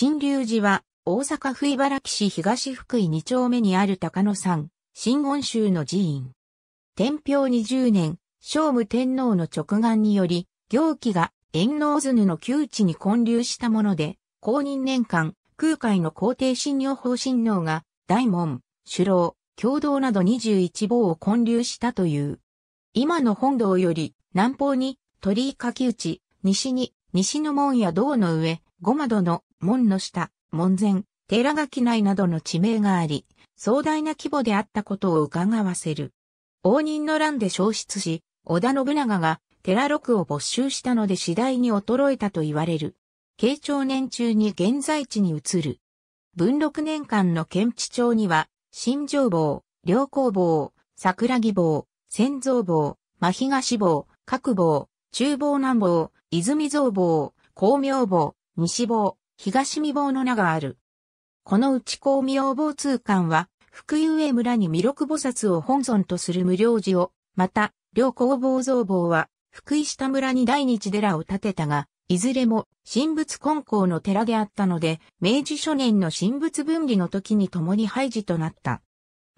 新龍寺は、大阪府茨木市東福井2丁目にある高野山、新言宗の寺院。天平20年、聖武天皇の直眼により、行基が円納図の窮地に建立したもので、公認年間、空海の皇帝信用法新能が、大門、首楼、共同など21坊を建立したという。今の本堂より、南方に鳥居柿内、西に西の門や銅の上、五窓の門の下、門前、寺垣内などの地名があり、壮大な規模であったことを伺わせる。応仁の乱で消失し、織田信長が寺六を没収したので次第に衰えたと言われる。慶長年中に現在地に移る。文禄年間の県知町には、新城坊、良工坊、桜木坊、仙蔵坊、真東坊、各坊、中坊南坊、泉造坊、光明坊、西坊、東見坊の名がある。このうち光明坊通館は、福井上村に弥勒菩薩を本尊とする無料寺を、また、両光坊造坊は、福井下村に大日寺を建てたが、いずれも神仏根校の寺であったので、明治初年の神仏分離の時に共に廃寺となった。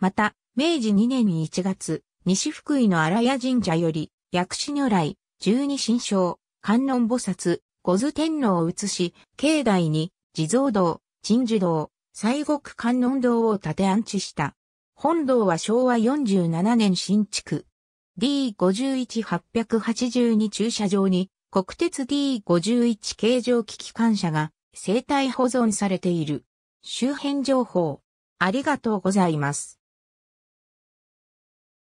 また、明治2年に1月、西福井の荒谷神社より、薬師如来、十二神将、観音菩薩、五頭天皇を移し、境内に、地蔵堂、鎮守堂、西国観音堂を建て安置した。本堂は昭和47年新築。D51882 駐車場に、国鉄 D51 形状機機関車が生体保存されている。周辺情報、ありがとうございます。